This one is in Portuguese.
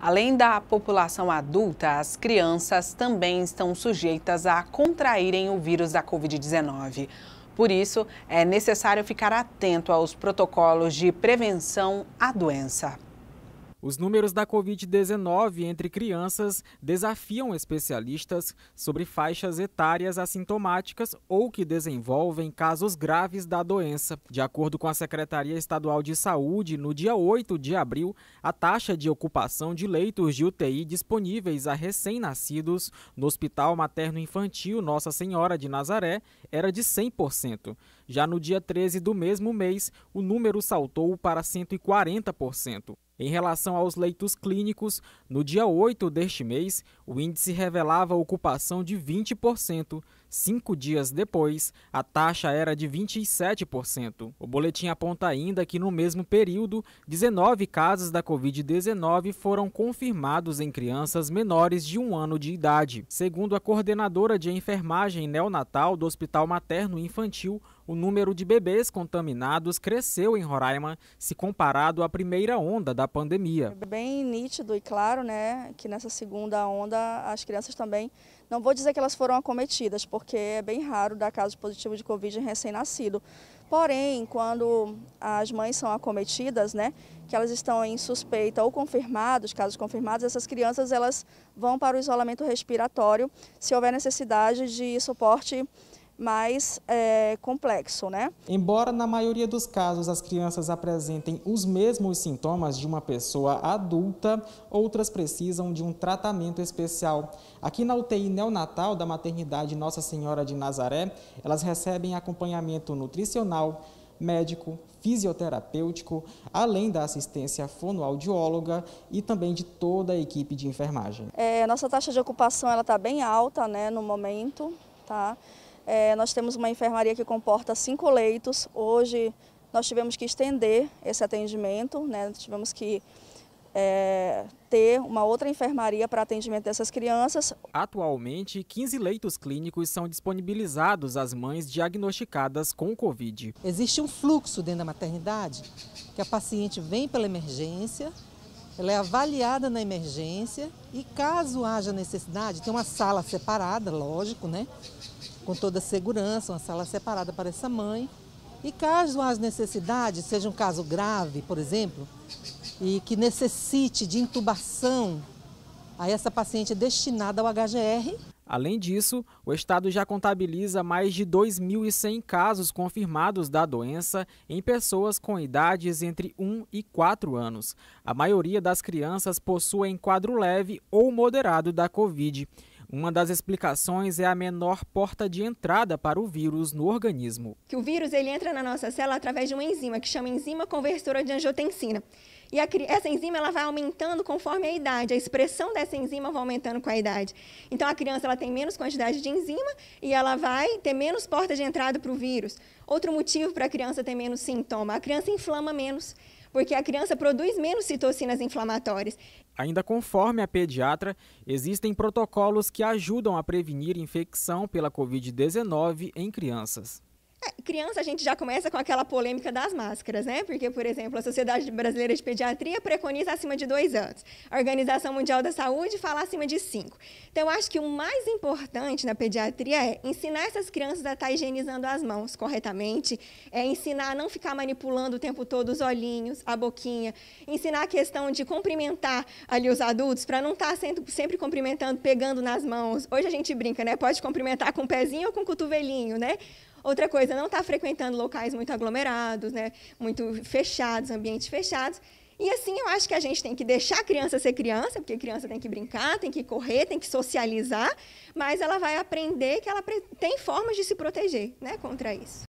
Além da população adulta, as crianças também estão sujeitas a contraírem o vírus da Covid-19. Por isso, é necessário ficar atento aos protocolos de prevenção à doença. Os números da Covid-19 entre crianças desafiam especialistas sobre faixas etárias assintomáticas ou que desenvolvem casos graves da doença. De acordo com a Secretaria Estadual de Saúde, no dia 8 de abril, a taxa de ocupação de leitos de UTI disponíveis a recém-nascidos no Hospital Materno Infantil Nossa Senhora de Nazaré era de 100%. Já no dia 13 do mesmo mês, o número saltou para 140%. Em relação aos leitos clínicos, no dia 8 deste mês, o índice revelava ocupação de 20%. Cinco dias depois, a taxa era de 27%. O boletim aponta ainda que, no mesmo período, 19 casos da Covid-19 foram confirmados em crianças menores de um ano de idade. Segundo a coordenadora de enfermagem neonatal do Hospital Materno Infantil, o número de bebês contaminados cresceu em Roraima se comparado à primeira onda da pandemia. É bem nítido e claro, né, que nessa segunda onda as crianças também, não vou dizer que elas foram acometidas, porque é bem raro dar casos positivos de Covid em recém-nascido. Porém, quando as mães são acometidas, né, que elas estão em suspeita ou confirmados, casos confirmados, essas crianças elas vão para o isolamento respiratório, se houver necessidade de suporte mais é, complexo, né? Embora na maioria dos casos as crianças apresentem os mesmos sintomas de uma pessoa adulta, outras precisam de um tratamento especial. Aqui na UTI neonatal da maternidade Nossa Senhora de Nazaré, elas recebem acompanhamento nutricional, médico, fisioterapêutico, além da assistência fonoaudióloga e também de toda a equipe de enfermagem. É, nossa taxa de ocupação ela está bem alta, né, no momento, tá? É, nós temos uma enfermaria que comporta cinco leitos. Hoje nós tivemos que estender esse atendimento, né? tivemos que é, ter uma outra enfermaria para atendimento dessas crianças. Atualmente, 15 leitos clínicos são disponibilizados às mães diagnosticadas com Covid. Existe um fluxo dentro da maternidade, que a paciente vem pela emergência, ela é avaliada na emergência e caso haja necessidade, tem uma sala separada, lógico, né? Com toda a segurança, uma sala separada para essa mãe. E caso haja necessidade, seja um caso grave, por exemplo, e que necessite de intubação, aí essa paciente é destinada ao HGR Além disso, o estado já contabiliza mais de 2.100 casos confirmados da doença em pessoas com idades entre 1 e 4 anos. A maioria das crianças possui quadro leve ou moderado da Covid. Uma das explicações é a menor porta de entrada para o vírus no organismo. Que o vírus ele entra na nossa célula através de uma enzima que chama enzima conversora de angiotensina. E a, essa enzima ela vai aumentando conforme a idade, a expressão dessa enzima vai aumentando com a idade. Então a criança ela tem menos quantidade de enzima e ela vai ter menos porta de entrada para o vírus. Outro motivo para a criança ter menos sintoma, a criança inflama menos porque a criança produz menos citocinas inflamatórias. Ainda conforme a pediatra, existem protocolos que ajudam a prevenir infecção pela Covid-19 em crianças criança a gente já começa com aquela polêmica das máscaras, né? Porque, por exemplo, a Sociedade Brasileira de Pediatria preconiza acima de dois anos. A Organização Mundial da Saúde fala acima de cinco. Então, eu acho que o mais importante na pediatria é ensinar essas crianças a estar tá higienizando as mãos corretamente, é ensinar a não ficar manipulando o tempo todo os olhinhos, a boquinha, ensinar a questão de cumprimentar ali os adultos para não tá estar sempre cumprimentando, pegando nas mãos. Hoje a gente brinca, né? Pode cumprimentar com o pezinho ou com o cotovelinho, né? Outra coisa, não estar tá frequentando locais muito aglomerados, né? muito fechados, ambientes fechados. E assim, eu acho que a gente tem que deixar a criança ser criança, porque a criança tem que brincar, tem que correr, tem que socializar, mas ela vai aprender que ela tem formas de se proteger né, contra isso.